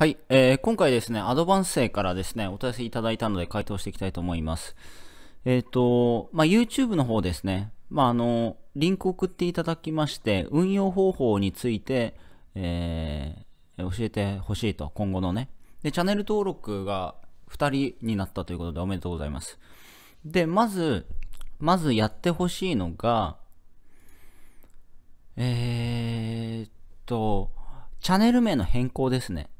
はい、えー、今回ですね、アドバンス生からですね、お問い合わせいただいたので回答していきたいと思います。えっ、ー、と、まあ、YouTube の方ですね、まあ、あの、リンク送っていただきまして、運用方法について、えー、教えてほしいと、今後のね。で、チャンネル登録が2人になったということでおめでとうございます。で、まず、まずやってほしいのが、えー、っと、チャンネル名の変更ですね。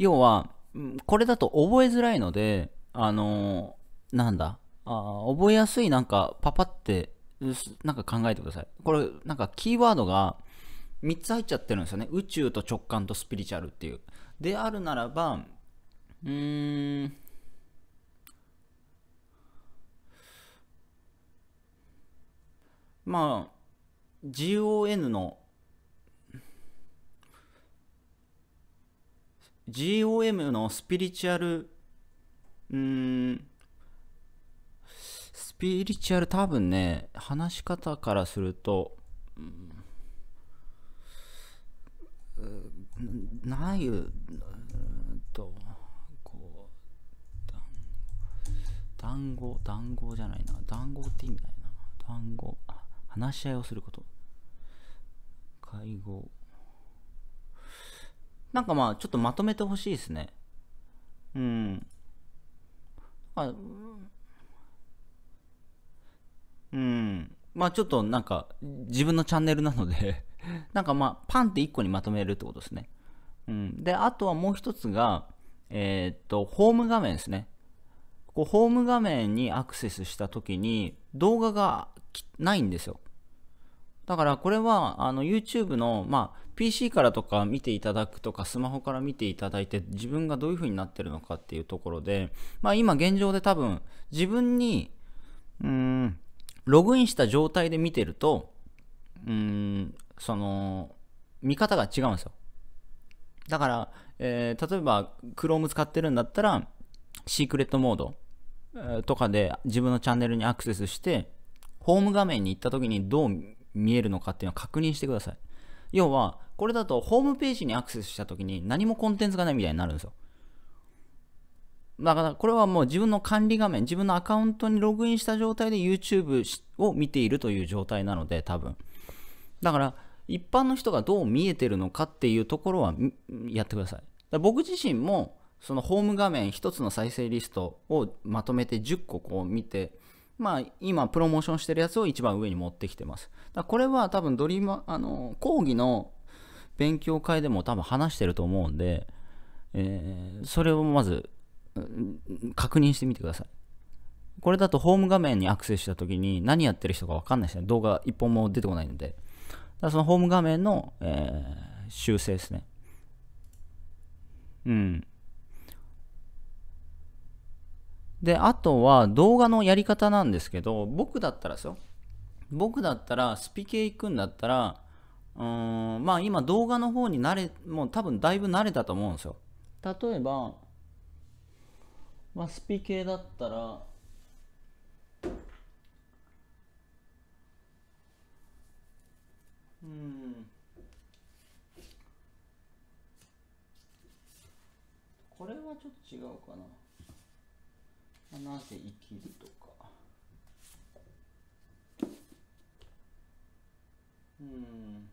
要は、これだと覚えづらいので、あのー、なんだあ、覚えやすいなんかパパって、なんか考えてください。これ、なんかキーワードが3つ入っちゃってるんですよね。宇宙と直感とスピリチュアルっていう。であるならば、うーん、まあ、GON の GOM のスピリチュアル、うん、スピリチュアル多分ね、話し方からすると、うん、なゆ、と、こう、団子、団子じゃないな、団子って意味ないな、団子、話し合いをすること、会合、なんかまあ、ちょっとまとめてほしいですね。うん。あ、うん。まあちょっとなんか、自分のチャンネルなので なんかまあ、パンって1個にまとめるってことですね。うん。で、あとはもう一つが、えー、っと、ホーム画面ですね。こうホーム画面にアクセスした時に動画がないんですよ。だからこれはあの YouTube の、まあ、PC からとか見ていただくとか、スマホから見ていただいて、自分がどういう風になってるのかっていうところで、まあ今現状で多分、自分に、うん、ログインした状態で見てると、うん、その、見方が違うんですよ。だから、えー、例えば Chrome 使ってるんだったら、シークレットモードとかで自分のチャンネルにアクセスして、ホーム画面に行った時にどう見えるのかっていうのを確認してください。要は、これだとホームページにアクセスした時に何もコンテンツがないみたいになるんですよ。だからこれはもう自分の管理画面、自分のアカウントにログインした状態で YouTube を見ているという状態なので多分。だから一般の人がどう見えてるのかっていうところはやってください。僕自身もそのホーム画面1つの再生リストをまとめて10個こう見て、まあ今プロモーションしてるやつを一番上に持ってきてます。だこれは多分ドリーム、あの、講義の勉強会でも多分話してると思うんで、えー、それをまず確認してみてください。これだとホーム画面にアクセスした時に何やってる人か分かんないですね。動画一本も出てこないので。だそのホーム画面の、えー、修正ですね。うん。で、あとは動画のやり方なんですけど、僕だったらですよ。僕だったら、スピ系行くんだったら、うんまあ今動画の方に慣れもう多分だいぶ慣れたと思うんですよ例えば、まあ、スピ系だったらうんこれはちょっと違うかな、なぜ生きるとかうん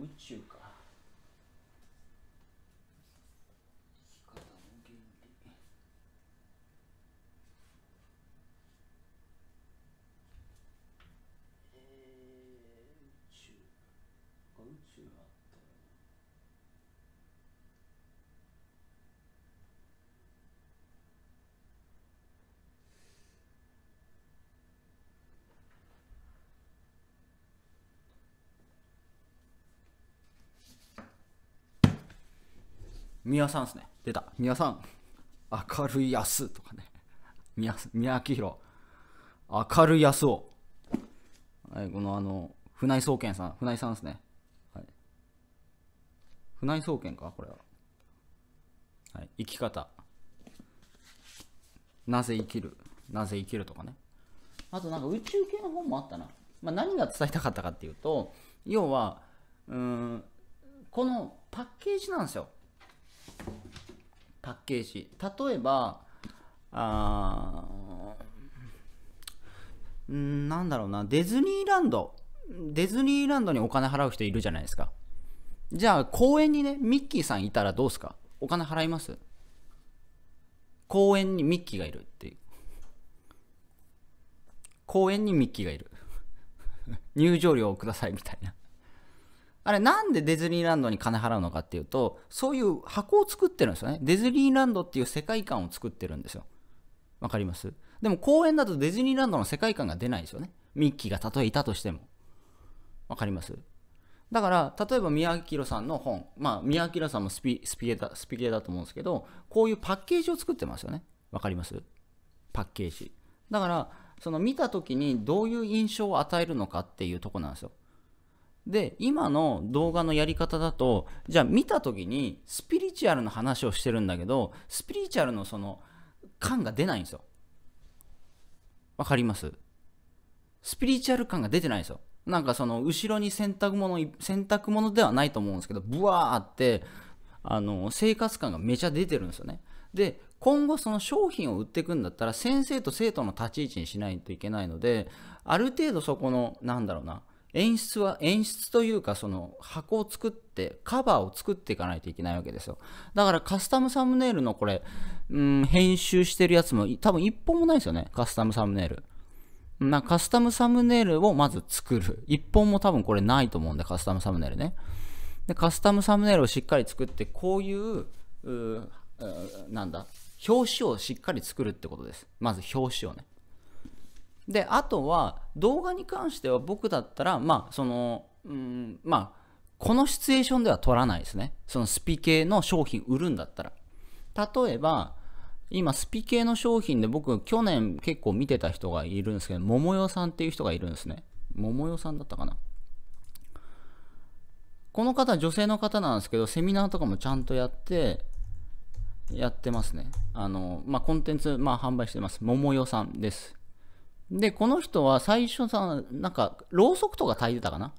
宇宙か宮さんですね。出た。宮さん。明るい安とかね。宮、宮明宏。明るい安を。はい、このあの、船井総研さん。船井さんですね。はい。船井総研かこれは。はい。生き方。なぜ生きる。なぜ生きるとかね。あとなんか宇宙系の本もあったな。まあ、何が伝えたかったかっていうと、要は、うん、このパッケージなんですよ。パッケージ例えばあなんだろうなディズニーランドディズニーランドにお金払う人いるじゃないですかじゃあ公園にねミッキーさんいたらどうすかお金払います公園にミッキーがいるっていう公園にミッキーがいる入場料をくださいみたいなあれなんでディズニーランドに金払うのかっていうと、そういう箱を作ってるんですよね。ディズニーランドっていう世界観を作ってるんですよ。わかりますでも公園だとディズニーランドの世界観が出ないですよね。ミッキーがたとえいたとしても。わかりますだから、例えば宮城さんの本、まあ宮城さんもスピスピゲだ、スピゲだと思うんですけど、こういうパッケージを作ってますよね。わかりますパッケージ。だから、その見た時にどういう印象を与えるのかっていうとこなんですよ。で今の動画のやり方だとじゃあ見た時にスピリチュアルの話をしてるんだけどスピリチュアルのその感が出ないんですよわかりますスピリチュアル感が出てないんですよなんかその後ろに洗濯物洗濯物ではないと思うんですけどブワーってあの生活感がめちゃ出てるんですよねで今後その商品を売っていくんだったら先生と生徒の立ち位置にしないといけないのである程度そこのなんだろうな演出は演出というかその箱を作ってカバーを作っていかないといけないわけですよだからカスタムサムネイルのこれ、うん、編集してるやつも多分一本もないですよねカスタムサムネイルなカスタムサムネイルをまず作る一本も多分これないと思うんでカスタムサムネイルねでカスタムサムネイルをしっかり作ってこういううなんだ表紙をしっかり作るってことですまず表紙をねであとは動画に関しては僕だったらまあそのうんまあこのシチュエーションでは撮らないですねそのスピ系の商品売るんだったら例えば今スピ系の商品で僕去年結構見てた人がいるんですけど桃代さんっていう人がいるんですね桃代さんだったかなこの方女性の方なんですけどセミナーとかもちゃんとやってやってますねあのまあコンテンツまあ販売してます桃代さんですで、この人は最初さ、なんか、ろうそくとか炊いてたかな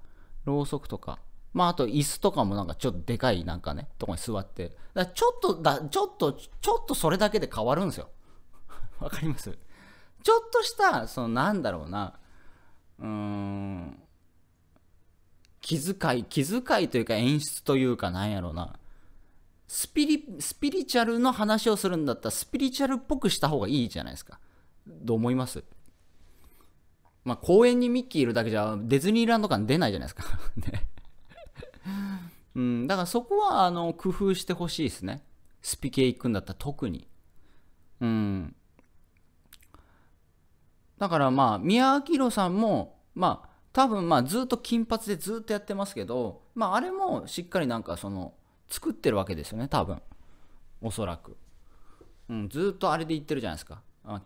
ろうそくとか。まあ、あと椅子とかもなんかちょっとでかいなんかね、とこに座って。だちょっとだ、ちょっと、ちょっとそれだけで変わるんですよ。わかりますちょっとした、そのなんだろうな、うーん、気遣い、気遣いというか演出というかなんやろうな。スピリ、スピリチュアルの話をするんだったらスピリチュアルっぽくした方がいいじゃないですか。どう思いますまあ、公園にミッキーいるだけじゃディズニーランド感出ないじゃないですか ねうん、だからそこはあの工夫してほしいですね。スピ系行くんだったら特に。うん。だからまあ、宮明宏さんも、まあ、多分まあずっと金髪でずっとやってますけど、まあ、あれもしっかりなんかその作ってるわけですよね多分おそらく、うん、ずっとあれで言ってるじゃないですか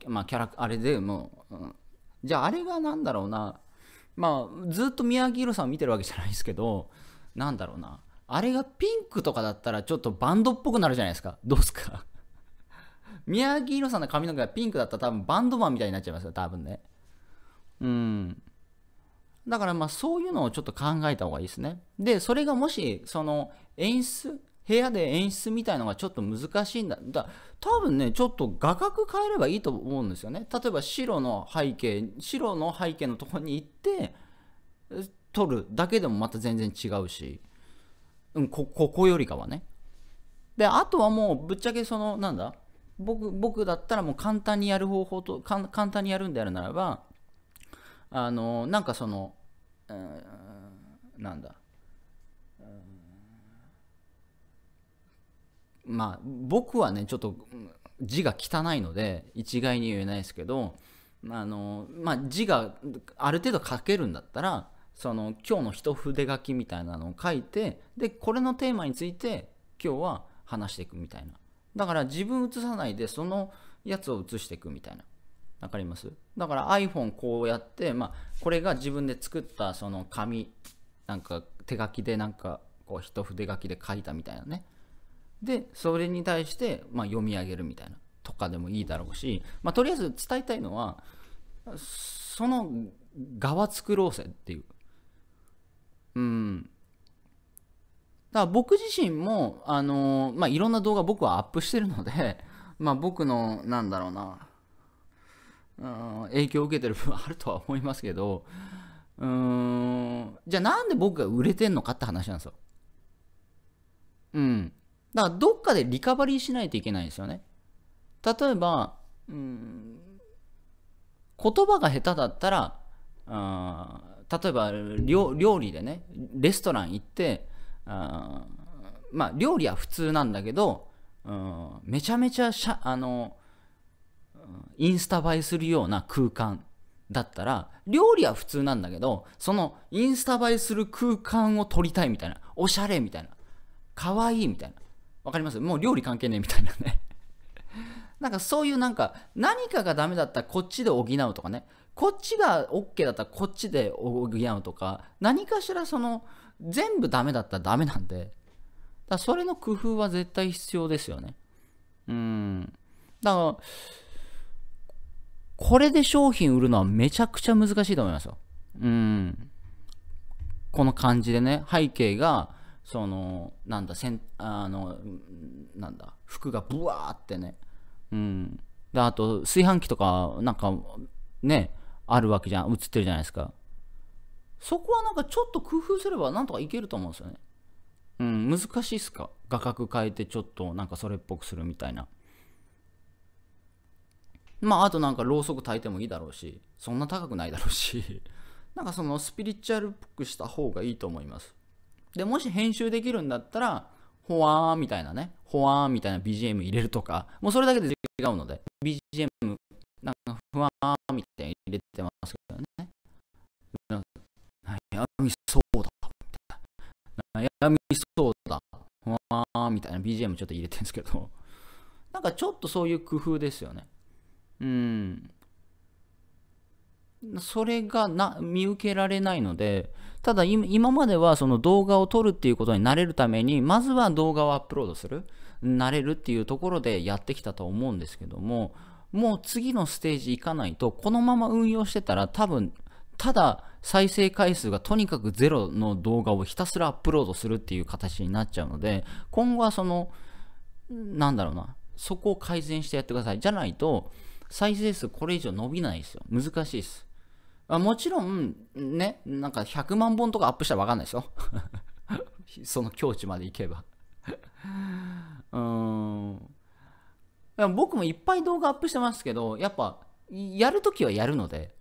まあキャラあれでもう、うん、じゃああれが何だろうなまあずっと宮城色さんを見てるわけじゃないですけど何だろうなあれがピンクとかだったらちょっとバンドっぽくなるじゃないですかどうすか宮城色さんの髪の毛がピンクだったら多分バンドマンみたいになっちゃいますよ多分ねうんだからまあそういうのをちょっと考えた方がいいですねでそれがもしその演出部屋で演出みたいのがちょっと難しいんだだ多分ねちょっと画角変えればいいと思うんですよね例えば白の背景白の背景のとこに行って撮るだけでもまた全然違うし、うん、ここよりかはねであとはもうぶっちゃけそのなんだ僕僕だったらもう簡単にやる方法と簡単にやるんであるならばあのなんかその、うん、なんだまあ僕はねちょっと字が汚いので一概に言えないですけどあの、まあ、字がある程度書けるんだったらその今日の一筆書きみたいなのを書いてでこれのテーマについて今日は話していくみたいなだから自分写さないでそのやつを写していくみたいなわかりますだから iPhone こうやって、まあ、これが自分で作ったその紙なんか手書きでなんかこう一筆書きで書いたみたいなねでそれに対して、まあ、読み上げるみたいなとかでもいいだろうし、まあ、とりあえず伝えたいのはその側作ろうぜっていう。うんだから僕自身も、あのー、まあ、いろんな動画僕はアップしてるので、まあ、僕のなんだろうな、うん、影響を受けてる部分あるとは思いますけどうーんじゃあなんで僕が売れてんのかって話なんですよ。うん。だからどっかでリカバリーしないといけないんですよね。例えば、うん、言葉が下手だったら、あ例えば料理でね、レストラン行って、あまあ料理は普通なんだけど、うん、めちゃめちゃしゃあのインスタ映えするような空間だったら、料理は普通なんだけど、そのインスタ映えする空間を撮りたいみたいな、おしゃれみたいな、可愛いみたいな。わかりますもう料理関係ねえみたいなね なんかそういうなんか何かがダメだったらこっちで補うとかねこっちが OK だったらこっちで補うとか何かしらその全部ダメだったらダメなんでだそれの工夫は絶対必要ですよねうんだからこれで商品売るのはめちゃくちゃ難しいと思いますようんこの感じでね背景がそのなんだせんあのなんだ服がブワーってね、うん、であと炊飯器とかなんかねあるわけじゃん映ってるじゃないですかそこはなんかちょっと工夫すればなんとかいけると思うんですよねうん難しいっすか画角変えてちょっとなんかそれっぽくするみたいなまああとなんかろうそく炊いてもいいだろうしそんな高くないだろうし なんかそのスピリチュアルっぽくした方がいいと思いますで、もし編集できるんだったら、ほわーみたいなね、ほわーみたいな BGM 入れるとか、もうそれだけで違うので、BGM、なんか、ふわーみたいに入れてますけどね。悩みそうだ。な。悩みそうだ。ふわーみたいな BGM ちょっと入れてるんですけど、なんかちょっとそういう工夫ですよね。うん。それがな見受けられないので、ただ今まではその動画を撮るっていうことに慣れるために、まずは動画をアップロードする、慣れるっていうところでやってきたと思うんですけども、もう次のステージ行かないと、このまま運用してたら多分、ただ再生回数がとにかくゼロの動画をひたすらアップロードするっていう形になっちゃうので、今後はその、なんだろうな、そこを改善してやってください。じゃないと、再生数これ以上伸びないですよ。難しいです。あもちろん、ね、なんか100万本とかアップしたら分かんないですよ。その境地まで行けば うん。僕もいっぱい動画アップしてますけど、やっぱ、やるときはやるので、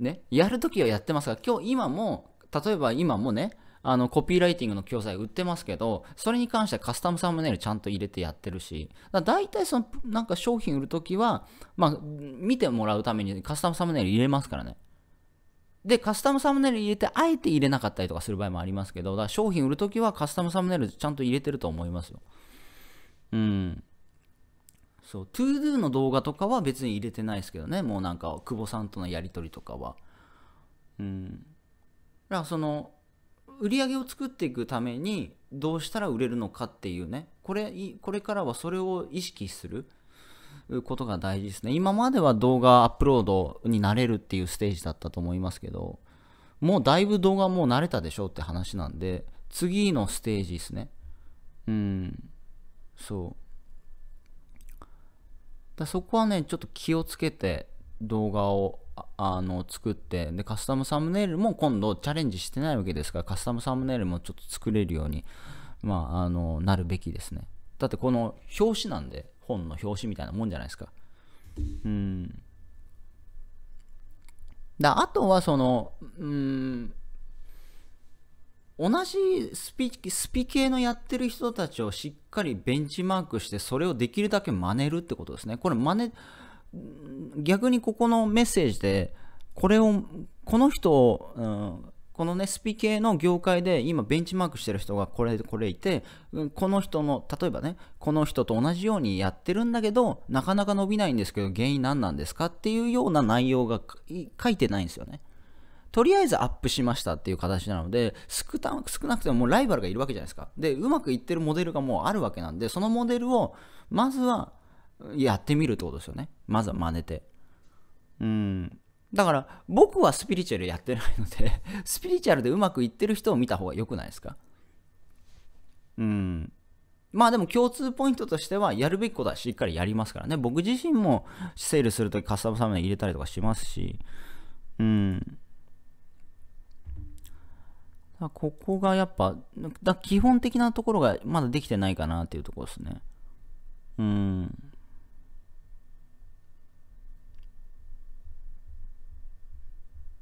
ね、やるときはやってますが、今日、今も、例えば今もね、あの、コピーライティングの教材売ってますけど、それに関してはカスタムサムネイルちゃんと入れてやってるし、だ大体その、なんか商品売るときは、まあ、見てもらうためにカスタムサムネイル入れますからね。で、カスタムサムネイル入れて、あえて入れなかったりとかする場合もありますけど、だから商品売るときはカスタムサムネイルちゃんと入れてると思いますよ。うん。そう、ToDo の動画とかは別に入れてないですけどね、もうなんか、久保さんとのやりとりとかは。うん。だからその、売り上げを作っていくためにどうしたら売れるのかっていうねこれこれからはそれを意識することが大事ですね今までは動画アップロードになれるっていうステージだったと思いますけどもうだいぶ動画もう慣れたでしょって話なんで次のステージですねうんそうだそこはねちょっと気をつけて動画をあの作ってでカスタムサムネイルも今度チャレンジしてないわけですからカスタムサムネイルもちょっと作れるように、まあ、あのなるべきですねだってこの表紙なんで本の表紙みたいなもんじゃないですかうんだあとはそのうん同じスピスピ系のやってる人たちをしっかりベンチマークしてそれをできるだけ真似るってことですねこれ真似逆にここのメッセージでこれをこの人、うん、このねスピ系の業界で今ベンチマークしてる人がこれこれいてこの人の例えばねこの人と同じようにやってるんだけどなかなか伸びないんですけど原因何なんですかっていうような内容が書いてないんですよね。とりあえずアップしましたっていう形なので少なくてももうライバルがいるわけじゃないですかでうまくいってるモデルがもうあるわけなんでそのモデルをまずはやってみるってことですよね。まずは真似て。うん。だから、僕はスピリチュアルやってないので スピリチュアルでうまくいってる人を見た方が良くないですかうん。まあでも共通ポイントとしては、やるべきことはしっかりやりますからね。僕自身もセールするときカスタムサムネ入れたりとかしますし、うん。ここがやっぱ、だ基本的なところがまだできてないかなっていうところですね。うん。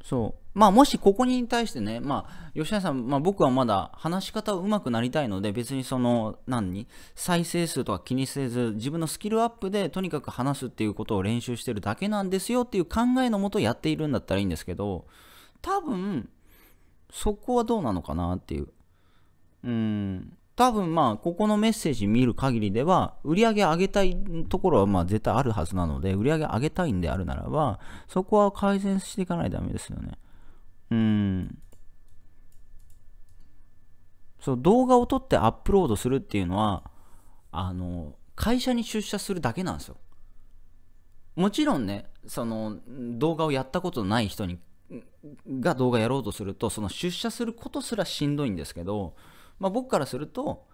そうまあもしここに対してねまあ吉田さん、まあ、僕はまだ話し方をうまくなりたいので別にその何に再生数とか気にせず自分のスキルアップでとにかく話すっていうことを練習してるだけなんですよっていう考えのもとやっているんだったらいいんですけど多分そこはどうなのかなっていううん多分まあ、ここのメッセージ見る限りでは、売り上げ上げたいところはまあ絶対あるはずなので、売り上げ上げたいんであるならば、そこは改善していかないとダメですよね。うん。そう、動画を撮ってアップロードするっていうのは、あの、会社に出社するだけなんですよ。もちろんね、その動画をやったことない人にが動画やろうとすると、その出社することすらしんどいんですけど、まあ、僕からすると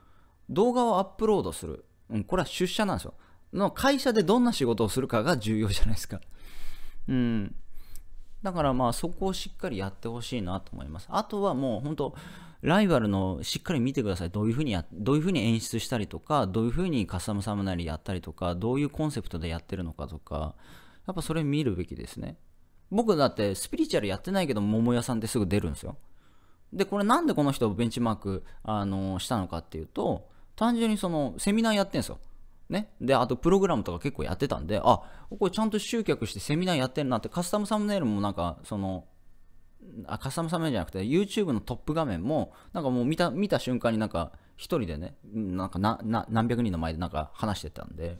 動画をアップロードする、うん、これは出社なんですよの会社でどんな仕事をするかが重要じゃないですかうんだからまあそこをしっかりやってほしいなと思いますあとはもう本当ライバルのしっかり見てくださいどういうふうにやどういうふうに演出したりとかどういうふうにカスタムサムナりやったりとかどういうコンセプトでやってるのかとかやっぱそれ見るべきですね僕だってスピリチュアルやってないけど桃屋さんってすぐ出るんですよで、これなんでこの人をベンチマーク、あのしたのかっていうと、単純にその、セミナーやってんですよ。ね。で、あとプログラムとか結構やってたんで、あ、これちゃんと集客してセミナーやってるなって、カスタムサムネイルもなんか、その、あカスタムサムネイルじゃなくて、YouTube のトップ画面も、なんかもう見た、見た瞬間になんか、1人でね、なんかな、な、何百人の前でなんか話してたんで、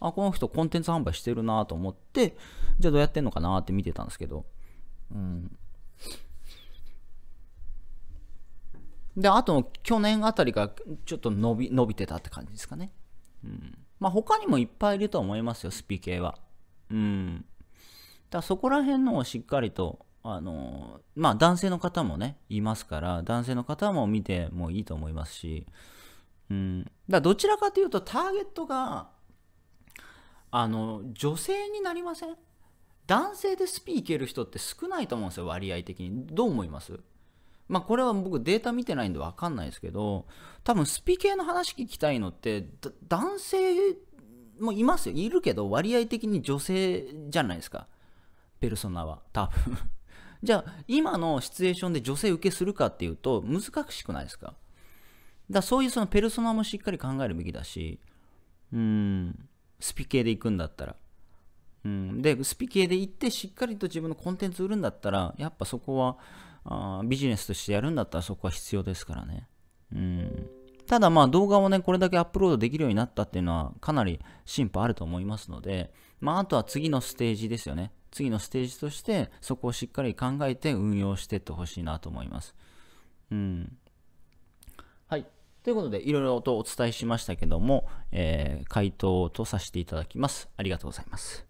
あ、この人コンテンツ販売してるなと思って、じゃあどうやってんのかなって見てたんですけど、うん。で、あと去年あたりがちょっと伸び、伸びてたって感じですかね。うん。まあ他にもいっぱいいると思いますよ、スピ系は。うん。だそこら辺のをしっかりと、あのまあ男性の方もね、いますから、男性の方も見てもいいと思いますし、うん。だどちらかというとターゲットが、あの、女性になりません男性でスピーいける人って少ないと思うんですよ、割合的に。どう思いますまあこれは僕データ見てないんで分かんないですけど多分スピ系の話聞きたいのって男性もいますよいるけど割合的に女性じゃないですかペルソナは多分 じゃあ今のシチュエーションで女性受けするかっていうと難しくないですかだそういうそのペルソナもしっかり考えるべきだしうんスピ系で行くんだったらうんでスピ系で行ってしっかりと自分のコンテンツ売るんだったらやっぱそこはあビジネスとしてやるんだったらそこは必要ですからね。うん。ただまあ動画をね、これだけアップロードできるようになったっていうのはかなり進歩あると思いますので、まああとは次のステージですよね。次のステージとしてそこをしっかり考えて運用していってほしいなと思います。うん。はい。ということで、いろいろとお伝えしましたけども、えー、回答とさせていただきます。ありがとうございます。